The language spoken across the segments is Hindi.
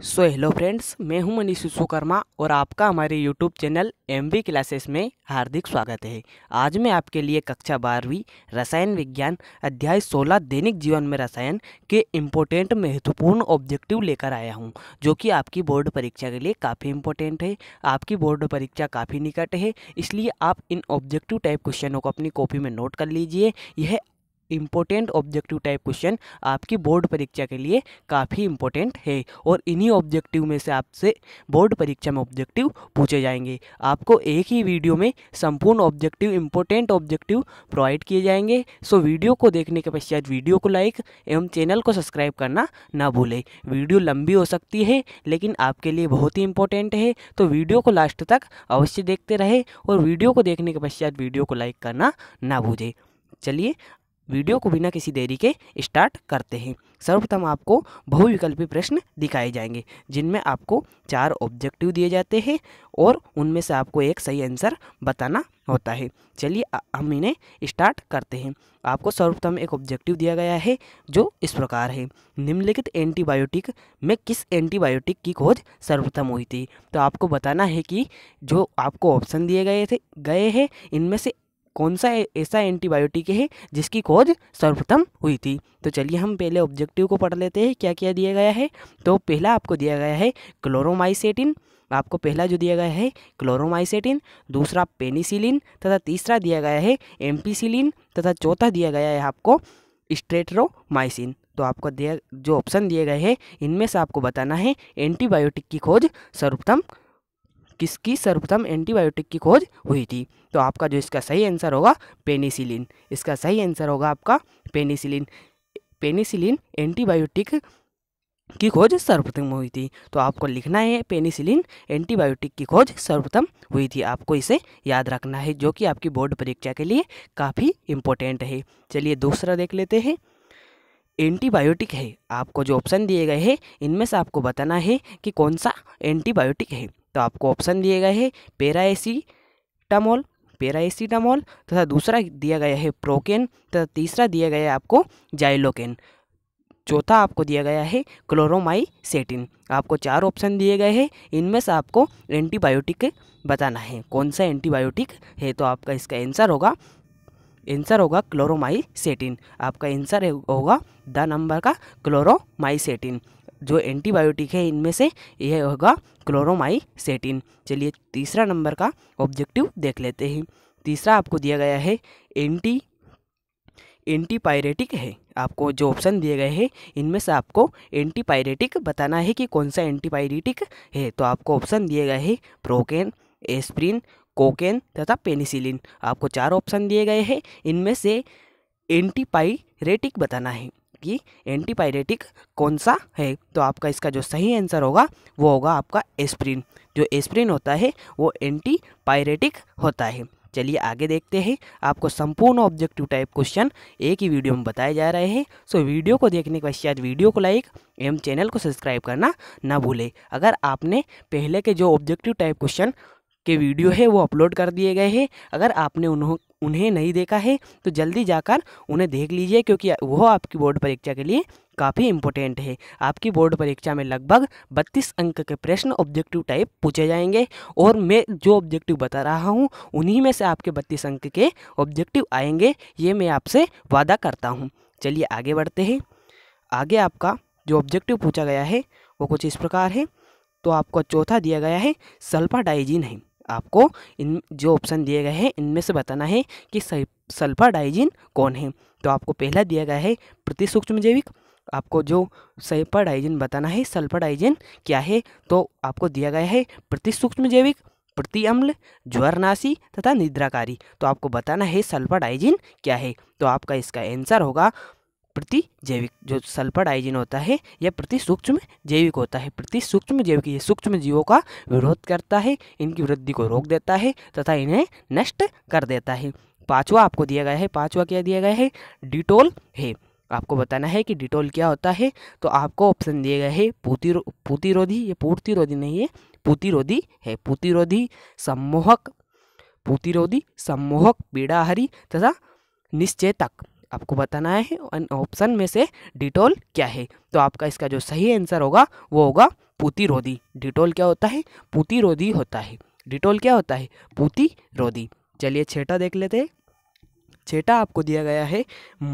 सो हेलो फ्रेंड्स मैं हूं मनीष विश्वकर्मा और आपका हमारे YouTube channel M B classes में हार्दिक स्वागत है आज मैं आपके लिए कक्षा बारहवीं रसायन विज्ञान अध्याय 16 दैनिक जीवन में रसायन के इम्पोर्टेंट महत्वपूर्ण ऑब्जेक्टिव लेकर आया हूं जो कि आपकी बोर्ड परीक्षा के लिए काफ़ी इम्पोर्टेंट है आपकी बोर्ड परीक्षा काफ़ी निकट है इसलिए आप इन ऑब्जेक्टिव टाइप क्वेश्चनों को अपनी कॉपी में नोट कर लीजिए यह इम्पोर्टेंट ऑब्जेक्टिव टाइप क्वेश्चन आपकी बोर्ड परीक्षा के लिए काफ़ी इम्पोर्टेंट है और इन्हीं ऑब्जेक्टिव में से आपसे बोर्ड परीक्षा में ऑब्जेक्टिव पूछे जाएंगे आपको एक ही वीडियो में संपूर्ण ऑब्जेक्टिव इम्पोर्टेंट ऑब्जेक्टिव प्रोवाइड किए जाएंगे सो वीडियो को देखने के पश्चात वीडियो को लाइक एवं चैनल को सब्सक्राइब करना ना भूलें वीडियो लंबी हो सकती है लेकिन आपके लिए बहुत ही इंपॉर्टेंट है तो वीडियो को लास्ट तक अवश्य देखते रहे और वीडियो को देखने के पश्चात वीडियो को लाइक करना ना भूलें चलिए वीडियो को बिना किसी देरी के स्टार्ट करते हैं सर्वप्रथम आपको बहुविकल्पी प्रश्न दिखाए जाएंगे जिनमें आपको चार ऑब्जेक्टिव दिए जाते हैं और उनमें से आपको एक सही आंसर बताना होता है चलिए हम इन्हें स्टार्ट करते हैं आपको सर्वप्रथम एक ऑब्जेक्टिव दिया गया है जो इस प्रकार है निम्नलिखित एंटीबायोटिक में किस एंटीबायोटिक की खोज सर्वप्रथम हुई थी तो आपको बताना है कि जो आपको ऑप्शन दिए गए थे गए हैं इनमें से कौन सा ऐसा एंटीबायोटिक है जिसकी खोज सर्वप्रथम हुई थी तो चलिए हम पहले ऑब्जेक्टिव को पढ़ लेते हैं क्या क्या दिया गया है तो पहला आपको दिया गया है क्लोरोमाइसेटिन आपको पहला जो दिया गया है क्लोरोमाइसेटिन दूसरा पेनिसिलिन तथा तीसरा दिया गया है एम्पीसिलिन तथा चौथा दिया गया है आपको स्ट्रेटरोमाइसिन तो आपको दिया जो ऑप्शन दिए गए हैं इनमें से आपको बताना है एंटीबायोटिक की खोज सर्वप्रथम किसकी सर्वप्रथम एंटीबायोटिक की खोज हुई थी तो आपका जो इसका सही आंसर होगा पेनिसिलिन इसका सही आंसर होगा आपका पेनिसिलिन पेनिसिलिन एंटीबायोटिक की खोज सर्वप्रथम हुई थी तो आपको लिखना है पेनिसिलिन एंटीबायोटिक की खोज सर्वप्रथम हुई थी आपको इसे याद रखना है जो कि आपकी बोर्ड परीक्षा के लिए काफ़ी इम्पोर्टेंट है चलिए दूसरा देख लेते हैं एंटीबायोटिक है आपको जो ऑप्शन दिए गए हैं इनमें से आपको बताना है कि कौन सा एंटीबायोटिक है तो आपको ऑप्शन दिए गए हैं पेराएसीटामोल पेराएसीटामोल तथा दूसरा दिया गया है प्रोकेन तथा तीसरा दिया गया है आपको जाइलोकेन चौथा आपको दिया गया है क्लोरोमाइसेटिन आपको चार ऑप्शन दिए गए हैं इनमें से आपको एंटीबायोटिक बताना है कौन सा एंटीबायोटिक है तो आपका इसका आंसर होगा आंसर होगा क्लोरोमाइसेटिन आपका आंसर होगा द नंबर का क्लोरोमाइसेटिन जो एंटीबायोटिक है इनमें से यह होगा क्लोरोमाइसेटिन चलिए तीसरा नंबर का ऑब्जेक्टिव देख लेते हैं तीसरा आपको दिया गया है एंटी एंटीपायरेटिक है आपको जो ऑप्शन दिए गए हैं इनमें से आपको एंटीपायरेटिक बताना है कि कौन सा एंटीपायरेटिक है तो आपको ऑप्शन दिए गए हैं प्रोकेन एस्प्रिन कोकेन तथा पेनिसिलिन आपको चार ऑप्शन दिए गए हैं इनमें से एंटीपायरेटिक बताना है कि एंटीपायरेटिक कौन सा है तो आपका इसका जो सही आंसर होगा वो होगा आपका एस्प्रिन जो एस्प्रिन होता है वो एंटीपायरेटिक होता है चलिए आगे देखते हैं आपको संपूर्ण ऑब्जेक्टिव टाइप क्वेश्चन एक ही वीडियो में बताए जा रहे हैं सो वीडियो को देखने के पश्चात वीडियो को लाइक एवं चैनल को सब्सक्राइब करना ना भूलें अगर आपने पहले के जो ऑब्जेक्टिव टाइप क्वेश्चन के वीडियो है वो अपलोड कर दिए गए हैं अगर आपने उन्हों उन्हें नहीं देखा है तो जल्दी जाकर उन्हें देख लीजिए क्योंकि वो आपकी बोर्ड परीक्षा के लिए काफ़ी इम्पोर्टेंट है आपकी बोर्ड परीक्षा में लगभग 32 अंक के प्रश्न ऑब्जेक्टिव टाइप पूछे जाएंगे और मैं जो ऑब्जेक्टिव बता रहा हूँ उन्हीं में से आपके 32 अंक के ऑब्जेक्टिव आएंगे ये मैं आपसे वादा करता हूँ चलिए आगे बढ़ते हैं आगे आपका जो ऑब्जेक्टिव पूछा गया है वो कुछ इस प्रकार है तो आपको चौथा दिया गया है सल्फा डाइजीन है आपको इन जो ऑप्शन दिए गए हैं इनमें से बताना है कि सल्फर डाइजिन कौन है तो आपको पहला दिया गया है प्रति सूक्ष्म जैविक आपको जो सल्फर डाइजिन बताना है सल्फर डाइजिन क्या है तो आपको दिया गया है प्रति सूक्ष्म जैविक प्रति अम्ल ज्वरनाशी तथा निद्राकारी तो आपको बताना है सल्फर डाइजिन क्या है तो आपका इसका आंसर होगा प्रति जैविक जो सल्फर आइजिन होता है यह प्रति सूक्ष्म जैविक होता है प्रति सूक्ष्म जैविक ये सूक्ष्म जीवों का विरोध करता है इनकी वृद्धि को रोक देता है तथा इन्हें नष्ट कर देता है पांचवा आपको दिया गया है पांचवा क्या दिया गया है डिटोल है आपको बताना है कि डिटोल क्या होता है तो आपको ऑप्शन दिए गए हैं पूतिरो पूतिरोधी ये पूर्तिरोधी नहीं है पूतिरोधी है पूतिरोधी सम्मोहक पूतिरोधी सम्मोहक पीड़ाहरी तथा निश्चेतक आपको बताना है ऑप्शन में से डिटोल क्या है तो आपका इसका जो सही आंसर होगा वो होगा पूती रोधी डिटोल क्या होता है पूती रोधी होता है डिटोल क्या होता है पूती रोधी चलिए छेटा देख लेते हैं छेटा आपको दिया गया है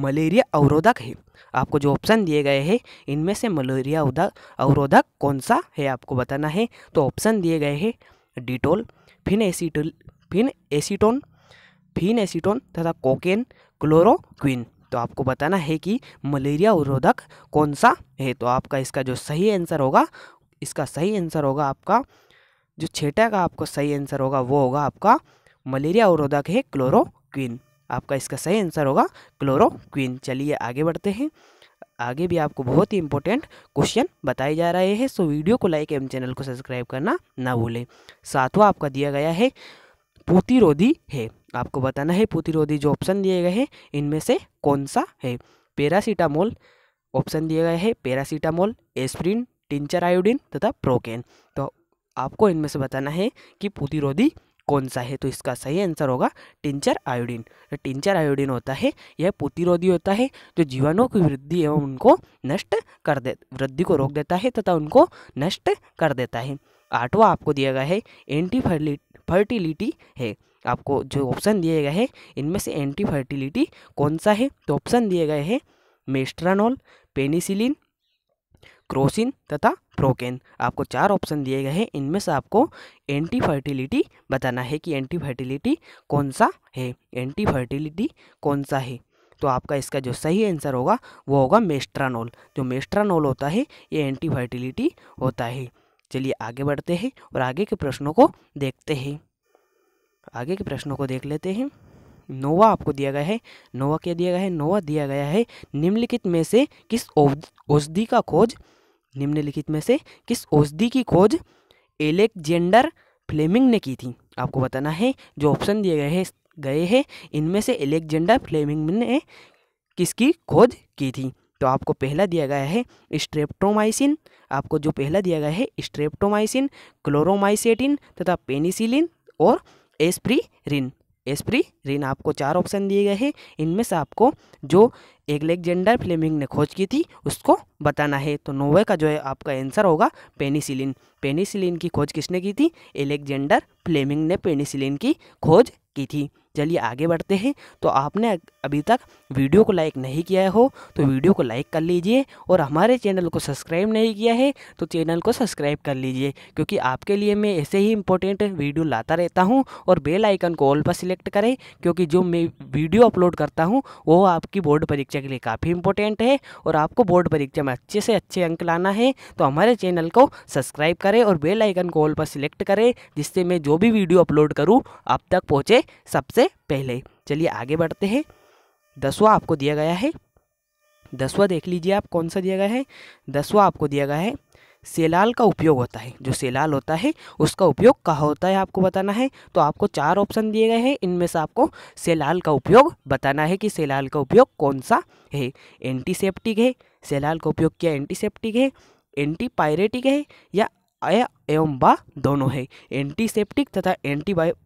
मलेरिया अवरोधक है आपको जो ऑप्शन दिए गए हैं इनमें से मलेरिया अवरोधक कौन सा है आपको बताना है तो ऑप्शन दिए गए हैं डिटोल फिन एसीटोल फिन एसीटोन फिन एसीटोन तथा कोकेन क्लोरोक्विन तो आपको बताना है कि मलेरिया उरोधक कौन सा है तो आपका इसका जो सही आंसर होगा इसका सही आंसर होगा आपका जो छेटा का आपका सही आंसर होगा वो होगा आपका मलेरिया उरोधक है क्लोरोक्विन आपका इसका सही आंसर होगा क्लोरोक्विन चलिए आगे बढ़ते हैं आगे भी आपको बहुत ही इंपॉर्टेंट क्वेश्चन बताए जा रहे हैं सो वीडियो को लाइक एवं चैनल को सब्सक्राइब करना ना भूलें सातवां आपका दिया गया है पूतिरोधी है आपको बताना है पूतिरोधी जो ऑप्शन दिए गए हैं इनमें से कौन सा है पैरासीटामोल ऑप्शन दिए गए हैं पैरासीटामोल एस्प्रिन टिंचर आयोडीन तथा प्रोकेन तो आपको इनमें से बताना है कि पूतिरोधी कौन सा है तो इसका सही आंसर होगा टिंचर आयोडीन टिंचर आयोडीन होता है यह पोतिरोधी होता है जो जीवाणुओं की वृद्धि एवं उनको नष्ट कर दे वृद्धि को रोक देता है तथा उनको नष्ट कर देता है आठवां आपको दिया गया है एंटी फर्टिलिटी है आपको जो ऑप्शन दिए गए हैं इनमें से एंटी फर्टिलिटी कौन सा है तो ऑप्शन दिए गए हैं मेस्ट्रानोल पेनिसिलिन क्रोसिन तथा प्रोकेन आपको चार ऑप्शन दिए गए हैं इनमें से आपको एंटी फर्टिलिटी बताना है कि एंटी फर्टिलिटी कौन सा है एंटी फर्टिलिटी कौन सा है तो आपका इसका जो सही आंसर होगा वो होगा मेस्ट्रानोल जो मेस्ट्रानोल होता है ये एंटी फर्टिलिटी होता है चलिए आगे बढ़ते हैं और आगे के प्रश्नों को देखते हैं आगे के प्रश्नों को देख लेते हैं नोवा आपको दिया गया है नोवा क्या दिया गया है नोवा दिया गया है निम्नलिखित में से किस औषधि का खोज निम्नलिखित में से किस औषधि की खोज एलेक्जेंडर फ्लेमिंग ने की थी आपको बताना है जो ऑप्शन दिए गए हैं गए हैं इनमें से एलेक्जेंडर फ्लेमिंग ने किसकी खोज की थी तो आपको पहला दिया गया है स्ट्रेप्टोमाइसिन आपको जो पहला दिया गया है स्ट्रेप्टोमाइसिन क्लोरोमाइसेटिन तथा पेनिसिलिन और एस्प्रीरिन एस्प्रीरिन आपको चार ऑप्शन दिए गए हैं इनमें से आपको जो एग्लेक्जेंडर फ्लेमिंग ने खोज की थी उसको बताना है तो नोवे का जो है आपका आंसर होगा पेनिसिलिन पेनिसिलिन की खोज किसने की थी एलेक्जेंडर फ्लेमिंग ने पेनिसिलिन की खोज की थी चलिए आगे बढ़ते हैं तो आपने अभी तक वीडियो को लाइक नहीं किया हो तो वीडियो को लाइक कर लीजिए और हमारे चैनल को सब्सक्राइब नहीं किया है तो चैनल को सब्सक्राइब कर लीजिए क्योंकि आपके लिए मैं ऐसे ही इंपॉर्टेंट वीडियो लाता रहता हूँ और बेल आइकन को ऑल पर सिलेक्ट करें क्योंकि जो मैं वीडियो अपलोड करता हूँ वो आपकी बोर्ड परीक्षा के लिए काफ़ी इंपॉर्टेंट है और आपको बोर्ड परीक्षा में अच्छे से अच्छे अंक लाना है तो हमारे चैनल को सब्सक्राइब करें और बेलाइकन को ऑल पर सिलेक्ट करें जिससे मैं जो भी वीडियो अपलोड करूँ आप तक पहुँचे सबसे से पहले चलिए आगे बढ़ते हैं दसवा आपको दिया गया है दसवा देख लीजिए आप कौन सा दिया गया है दसवा आपको दिया गया है सेलाल का उपयोग होता है जो सेलाल होता है उसका उपयोग कहाँ होता है आपको बताना है तो आपको चार ऑप्शन दिए गए हैं इनमें से आपको सेलाल का उपयोग बताना है कि सेलाल का उपयोग कौन सा है एंटीसेप्टिक है सेलाल का उपयोग क्या एंटीसेप्टिक है एंटीपायरेटिक है या ए एवं बा दोनों है एंटीसेप्टिक तथा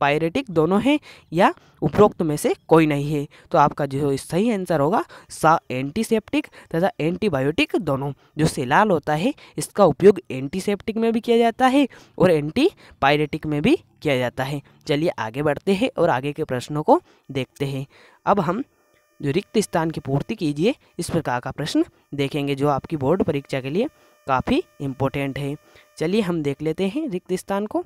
पायरेटिक दोनों हैं या उपरोक्त में से कोई नहीं है तो आपका जो सही आंसर होगा सा एंटीसेप्टिक तथा एंटीबायोटिक दोनों जो सिलाल होता है इसका उपयोग एंटीसेप्टिक में भी किया जाता है और पायरेटिक में भी किया जाता है चलिए आगे बढ़ते हैं और आगे के प्रश्नों को देखते हैं अब हम जो रिक्त स्थान की पूर्ति कीजिए इस प्रकार का प्रश्न देखेंगे जो आपकी बोर्ड परीक्षा के लिए काफ़ी इम्पोर्टेंट है चलिए हम देख लेते हैं रिक्त स्थान को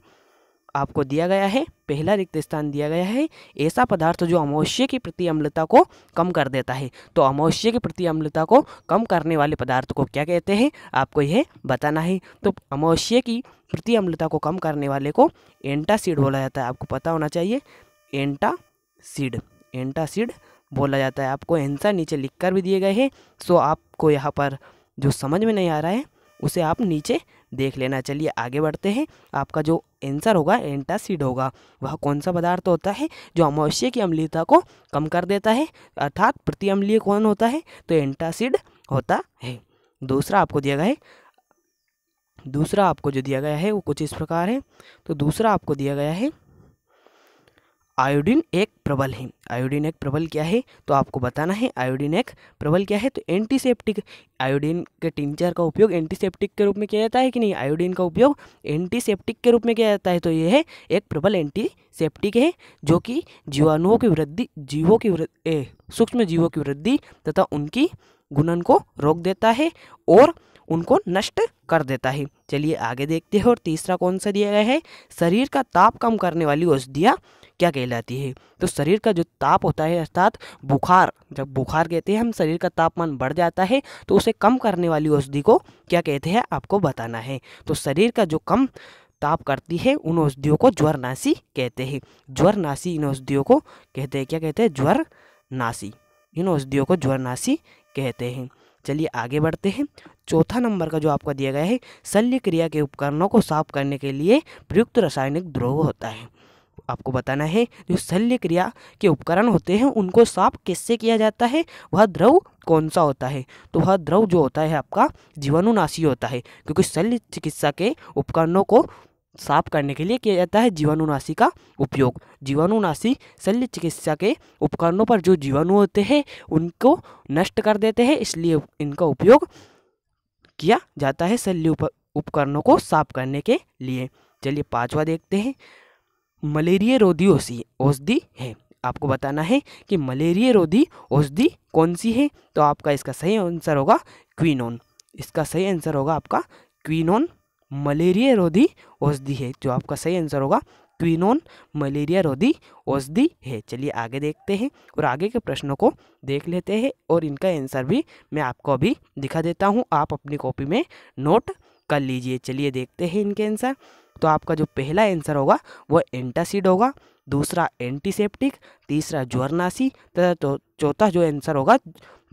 आपको दिया गया है पहला रिक्त स्थान दिया गया है ऐसा पदार्थ जो अमोश्य की प्रति अम्लता को कम कर देता है तो अमोश्य की प्रति अम्लता को कम करने वाले पदार्थ को क्या कहते हैं आपको यह बताना है तो अमावश्य की प्रति अम्लता को कम करने वाले को एंटासिड बोला जाता है आपको पता होना चाहिए एंटासिड एंटासिड बोला जाता है आपको आंसर नीचे लिख कर भी दिए गए हैं सो आपको यहाँ पर जो समझ में नहीं आ रहा है उसे आप नीचे देख लेना चलिए आगे बढ़ते हैं आपका जो आंसर होगा एंटासिड होगा वह कौन सा पदार्थ होता है जो अमावस्या की अम्लीयता को कम कर देता है अर्थात प्रति अम्लीय कौन होता है तो एंटासिड होता है दूसरा आपको दिया गया है दूसरा आपको जो दिया गया है वो कुछ इस प्रकार है तो दूसरा आपको दिया गया है आयोडीन एक प्रबल है आयोडीन एक प्रबल क्या है तो आपको बताना है आयोडीन एक प्रबल क्या है तो एंटीसेप्टिक आयोडीन के टिंचर का उपयोग एंटीसेप्टिक के रूप में किया जाता है कि नहीं आयोडीन का उपयोग एंटीसेप्टिक के रूप में किया जाता है तो यह है एक प्रबल एंटीसेप्टिक है जो कि जीवाणुओं की वृद्धि जीवों की वृद्धि सूक्ष्म जीवों की वृद्धि तथा उनकी गुणन को रोक देता है और उनको नष्ट कर देता है चलिए आगे देखते हैं और तीसरा कौन सा दिया गया है शरीर का ताप कम करने वाली औषधियाँ क्या कहलाती है तो शरीर का जो ताप होता है अर्थात बुखार जब बुखार कहते हैं हम शरीर का तापमान बढ़ जाता है तो उसे कम करने वाली औषधि को क्या कहते हैं आपको बताना है तो शरीर का जो कम ताप करती है उन औषधियों को ज्वरनाशी कहते हैं ज्वरनाशी इन औषधियों को कहते हैं क्या कहते हैं ज्वरनाशी इन औषधियों को ज्वरनाशी कहते हैं चलिए आगे बढ़ते हैं चौथा नंबर का जो आपका दिया गया है शल्य क्रिया के उपकरणों को साफ करने के लिए प्रयुक्त रासायनिक द्रोह होता है आपको बताना है जो शल्य क्रिया के उपकरण होते हैं उनको साफ किससे किया जाता है वह द्रव कौन सा होता है तो वह द्रव जो होता है आपका जीवाणुनाशी होता है क्योंकि शल्य चिकित्सा के उपकरणों को साफ करने के लिए किया जाता है जीवाणुनाशी का उपयोग जीवाणुनाशी शल्य चिकित्सा के उपकरणों पर जो जीवाणु होते हैं उनको नष्ट कर देते हैं इसलिए इनका उपयोग किया जाता है शल्य उपकरणों को साफ करने के लिए चलिए पांचवा देखते हैं मलेरिया रोधी औषधि है आपको बताना है कि मलेरिया रोधी औषधि कौन सी है तो आपका इसका सही आंसर होगा क्वीनोन इसका सही आंसर होगा आपका क्वीनोन मलेरिया रोधी औषधि है जो आपका सही आंसर होगा क्वीनोन मलेरिया रोधी औषधि है चलिए आगे देखते हैं और आगे के प्रश्नों को देख लेते हैं और इनका आंसर भी मैं आपको अभी दिखा देता हूँ आप अपनी कॉपी में नोट कर लीजिए चलिए देखते हैं इनके आंसर तो आपका जो पहला आंसर होगा वो एंटासिड होगा दूसरा एंटीसेप्टिक तीसरा ज्वरनाशी तथा तो, चौथा जो आंसर होगा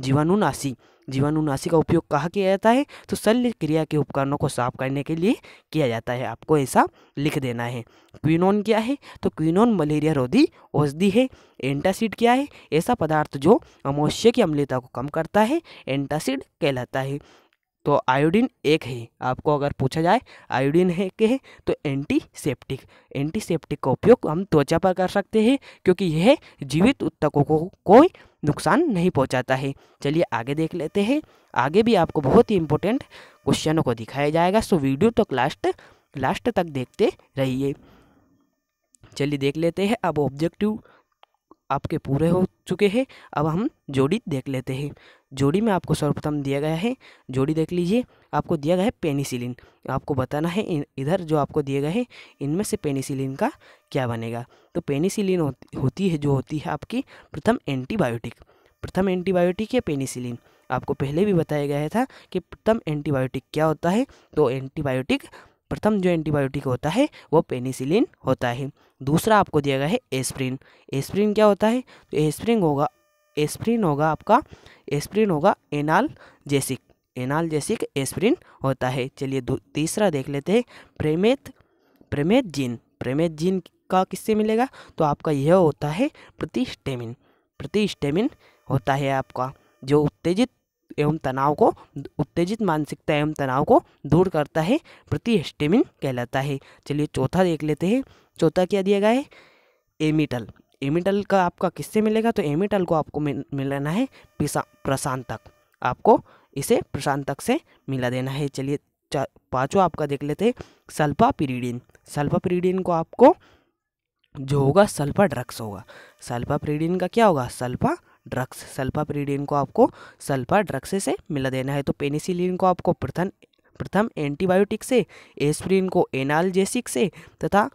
जीवाणुनाशी जीवाणुनाशी का उपयोग कहाँ किया जाता है तो शल्य क्रिया के उपकरणों को साफ करने के लिए किया जाता है आपको ऐसा लिख देना है क्विनोन क्या है तो क्विनोन मलेरिया रोधी औषधि है एंटासिड क्या है ऐसा पदार्थ जो अमोश्य की अम्लता को कम करता है एंटासिड कहलाता है तो आयोडीन एक है आपको अगर पूछा जाए आयोडीन है के है तो एंटीसेप्टिक एंटीसेप्टिक का उपयोग हम त्वचा पर कर सकते हैं क्योंकि यह जीवित उत्तकों को कोई नुकसान नहीं पहुंचाता है चलिए आगे देख लेते हैं आगे भी आपको बहुत ही इंपॉर्टेंट क्वेश्चनों को दिखाया जाएगा सो वीडियो तो लास्ट लास्ट तक देखते रहिए चलिए देख लेते हैं अब ऑब्जेक्टिव आपके पूरे हो चुके हैं अब हम जोड़ी देख लेते हैं जोड़ी में आपको सर्वप्रथम दिया गया है जोड़ी देख लीजिए आपको दिया गया है पेनिसिलिन आपको बताना है इधर जो आपको दिए गए हैं इनमें से पेनिसिलिन का क्या बनेगा तो पेनिसिलिन होती है जो होती है आपकी प्रथम एंटीबायोटिक प्रथम एंटीबायोटिक या पेनिसिलिन आपको पहले भी बताया गया था कि प्रथम एंटीबायोटिक क्या होता है तो एंटीबायोटिक प्रथम जो एंटीबायोटिक होता है वो पेनिसिलिन होता है दूसरा आपको दिया गया है एस्प्रिन एस्प्रिन क्या होता है तो एस्प्रिन होगा एस्प्रिन होगा आपका एस्प्रिन होगा analgesic analgesic aspirin होता है चलिए तीसरा देख लेते हैं प्रेमेत प्रेमेत जीन प्रेमेत जीन का किससे मिलेगा तो आपका यह होता है प्रतिस्टेमिन प्रतिस्टेमिन होता है आपका जो उत्तेजित एवं तनाव को उत्तेजित मानसिकता एवं तनाव को दूर करता है प्रतिहिस्टेमिन कहलाता है चलिए चौथा देख लेते हैं चौथा क्या दिया गया है एमिटल एमिटल का आपका किससे मिलेगा तो एमिटल को आपको मिलाना है प्रशांतक आपको इसे प्रशांतक से मिला देना है चलिए पांचवा आपका देख लेते हैं सल्फा पिरीडिन सल्फा पिरीडिन को आपको जो होगा सल्फा ड्रग्स होगा सल्फा पिरीडिन का क्या होगा सल्फा ड्रग्स सल्फा सल्फाप्रीडीन को आपको सल्फा ड्रग्स से मिला देना है तो पेनिसिलिन को आपको प्रथम प्रथम एंटीबायोटिक से एस्प्रिन को एनालजेसिक से तथा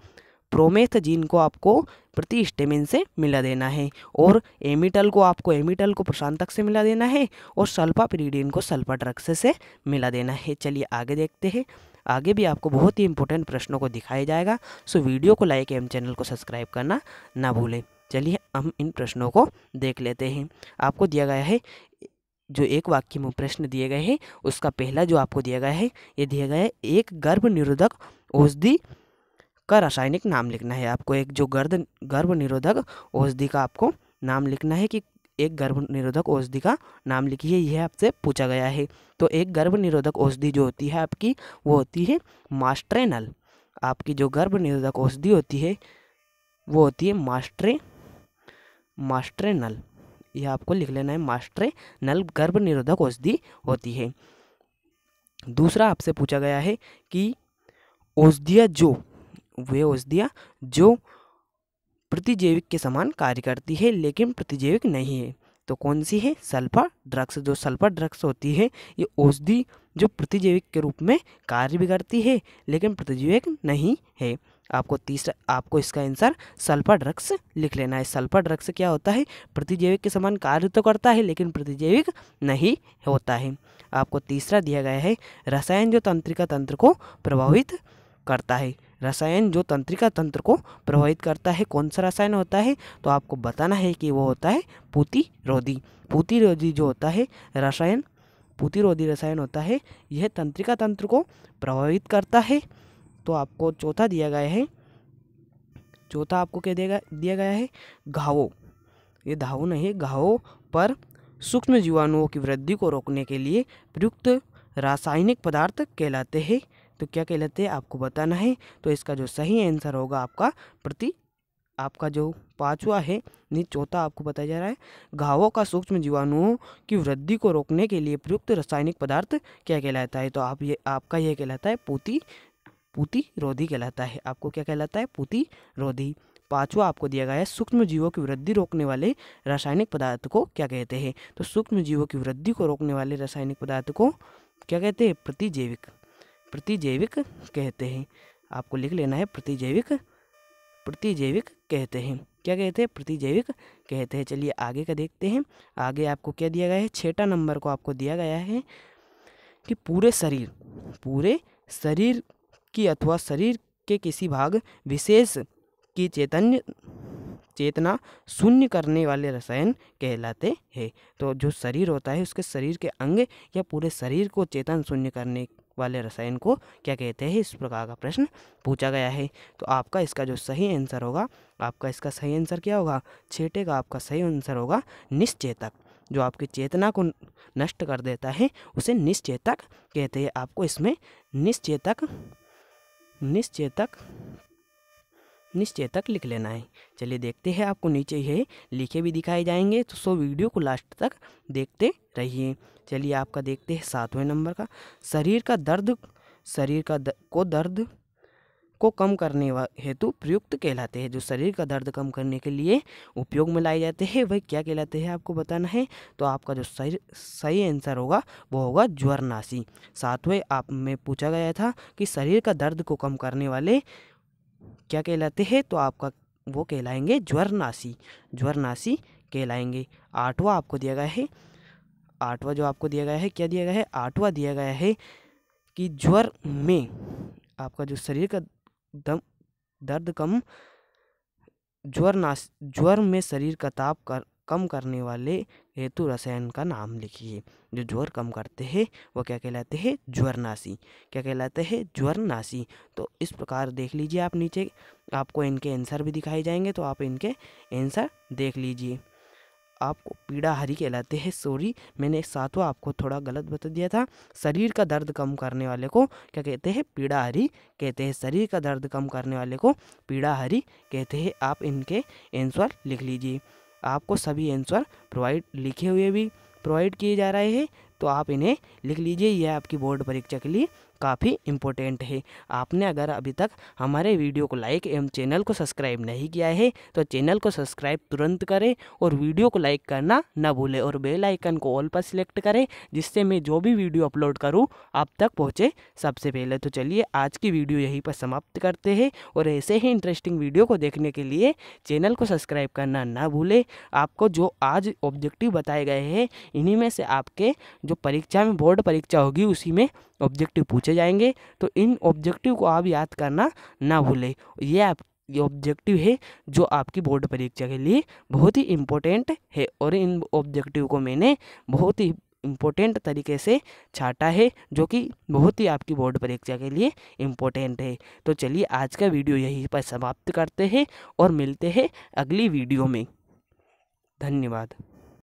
प्रोमेथजीन को आपको प्रतिस्टेमिन से मिला देना है और एमिटल को आपको एमिटल को प्रशांतक से मिला देना है और सल्फाप्रीडीन को सल्फा ड्रग्स से मिला देना है चलिए आगे देखते हैं आगे भी आपको बहुत ही इंपॉर्टेंट प्रश्नों को दिखाया जाएगा सो वीडियो को लाइक एवं चैनल को सब्सक्राइब करना ना भूलें चलिए हम इन प्रश्नों को देख लेते हैं आपको दिया गया है जो एक वाक्य में प्रश्न दिए गए हैं उसका पहला जो आपको दिया गया है ये दिया गया है एक गर्भ निरोधक औषधि का रासायनिक नाम लिखना है आपको एक जो गर्द गर्भ निरोधक औषधि का आपको नाम लिखना है कि एक गर्भ निरोधक औषधि का नाम लिखिए यह आपसे पूछा गया है तो एक गर्भ निरोधक औषधि जो होती है आपकी वो होती है मास्ट्रेनल आपकी जो गर्भ निरोधक औषधि होती है वो होती है मास्ट्रे मास्ट्रेनल नल यह आपको लिख लेना है मास्टरे नल गर्भ निरोधक औषधि होती है दूसरा आपसे पूछा गया है कि औषधियाँ जो वे औषधियाँ जो प्रतिजैविक के समान कार्य करती है लेकिन प्रतिजैविक नहीं है तो कौन सी है सल्फा ड्रग्स जो सल्फा ड्रग्स होती है ये औषधि जो प्रतिजैविक के रूप में कार्य भी करती है लेकिन प्रतिजैविक नहीं है आपको तीसरा आपको इसका आंसर सल्फर ड्रग्स लिख लेना है सल्फर ड्रग्स क्या होता है प्रतिजैविक के समान कार्य तो करता है लेकिन प्रतिजैविक नहीं होता है आपको तीसरा दिया गया है रसायन जो तंत्रिका तंत्र को प्रभावित करता है रसायन जो तंत्रिका तंत्र को प्रभावित करता है कौन सा रसायन होता है तो आपको बताना है कि वो होता है पूतिरोधी पूतिरोधी जो होता है रसायन पूतिरोधी रसायन होता है यह तंत्रिका तंत्र को प्रभावित करता है तो आपको चौथा दिया गया है चौथा आपको क्या दिया दिया गया है घावों ये धावों नहीं घावों पर सूक्ष्म जीवाणुओं की वृद्धि को रोकने के लिए प्रयुक्त रासायनिक पदार्थ कहलाते हैं तो क्या कहलाते हैं आपको बताना है तो इसका जो सही आंसर होगा आपका प्रति आपका जो पांचवा है नहीं चौथा आपको बताया जा रहा है घावों का सूक्ष्म जीवाणुओं की वृद्धि को रोकने के लिए प्रयुक्त रासायनिक पदार्थ क्या कहलाता है तो आप ये आपका यह कहलाता है पोती पुति रोधी कहलाता है आपको क्या कहलाता है पुति रोधी पांचवा आपको दिया गया है सूक्ष्म जीवों की वृद्धि रोकने वाले रासायनिक पदार्थ को क्या कहते हैं तो सूक्ष्म जीवों की वृद्धि को रोकने वाले रासायनिक पदार्थ को क्या कहते हैं प्रतिजैविक प्रतिजैविक कहते हैं आपको लिख लेना है प्रतिजैविक प्रतिजैविक कहते हैं क्या कहते हैं प्रतिजैविक कहते हैं चलिए आगे का देखते हैं आगे आपको क्या दिया गया है छठा नंबर को आपको दिया गया है कि पूरे शरीर पूरे शरीर की अथवा शरीर के किसी भाग विशेष की चैतन्य चेतना शून्य करने वाले रसायन कहलाते हैं तो जो शरीर होता है उसके शरीर के अंग या पूरे शरीर को चेतन शून्य करने वाले रसायन को क्या कहते हैं इस प्रकार का प्रश्न पूछा गया है तो आपका इसका जो सही आंसर होगा आपका इसका सही आंसर क्या होगा छेटे का आपका सही आंसर होगा निश्चेतक जो आपकी चेतना को नष्ट कर देता है उसे निश्चेतक कहते हैं आपको इसमें निश्चेतक निश्चेतक निश्चेतक लिख लेना है चलिए देखते हैं आपको नीचे ये लिखे भी दिखाए जाएंगे तो सो वीडियो को लास्ट तक देखते रहिए चलिए आपका देखते हैं सातवें नंबर का शरीर का दर्द शरीर का द, को दर्द को कम करने हेतु प्रयुक्त कहलाते हैं जो शरीर का दर्द कम करने के लिए उपयोग में लाए जाते हैं वह क्या कहलाते हैं आपको बताना है तो आपका जो सही सही आंसर होगा वो होगा ज्वरनाशी सातवें आप में पूछा गया था कि शरीर का दर्द को कम करने वाले क्या कहलाते हैं तो आपका वो कहलाएंगे ज्वरनाशी ज्वरनाशी कहलाएंगे आठवा आपको दिया गया है आठवा जो आपको दिया गया है क्या दिया गया है आठवा दिया गया है कि ज्वर में आपका जो शरीर का दम दर्द कम ज्वर नाश ज्वर में शरीर का ताप कर कम करने वाले हेतु रसायन का नाम लिखिए जो ज्वर कम करते हैं वह क्या कहलाते हैं ज्वरनाशी क्या कहलाते हैं ज्वरनाशी तो इस प्रकार देख लीजिए आप नीचे आपको इनके आंसर भी दिखाए जाएंगे तो आप इनके आंसर देख लीजिए आपको पीड़ा हरी कहलाते हैं सॉरी मैंने सातवा आपको थोड़ा गलत बता दिया था शरीर का दर्द कम करने वाले को क्या कहते हैं पीड़ा हरी कहते हैं शरीर का दर्द कम करने वाले को पीड़ा हरी कहते हैं आप इनके आंसर लिख लीजिए आपको सभी आंसर प्रोवाइड लिखे हुए भी प्रोवाइड किए जा रहे हैं तो आप इन्हें लिख लीजिए यह आपकी बोर्ड परीक्षा के लिए काफ़ी इम्पोर्टेंट है आपने अगर अभी तक हमारे वीडियो को लाइक एवं चैनल को सब्सक्राइब नहीं किया है तो चैनल को सब्सक्राइब तुरंत करें और वीडियो को लाइक करना ना भूलें और बेल आइकन को ऑल पर सिलेक्ट करें जिससे मैं जो भी वीडियो अपलोड करूँ आप तक पहुँचे सबसे पहले तो चलिए आज की वीडियो यहीं पर समाप्त करते हैं और ऐसे ही इंटरेस्टिंग वीडियो को देखने के लिए चैनल को सब्सक्राइब करना ना भूलें आपको जो आज ऑब्जेक्टिव बताए गए हैं इन्हीं में से आपके जो परीक्षा में बोर्ड परीक्षा होगी उसी में ऑब्जेक्टिव पूछे जाएंगे तो इन ऑब्जेक्टिव को आप याद करना ना भूलें ये आप ये ऑब्जेक्टिव है जो आपकी बोर्ड परीक्षा के लिए बहुत ही इम्पोर्टेंट है और इन ऑब्जेक्टिव को मैंने बहुत ही इम्पोर्टेंट तरीके से छाटा है जो कि बहुत ही आपकी बोर्ड परीक्षा के लिए इम्पोर्टेंट है तो चलिए आज का वीडियो यहीं पर समाप्त करते हैं और मिलते हैं अगली वीडियो में धन्यवाद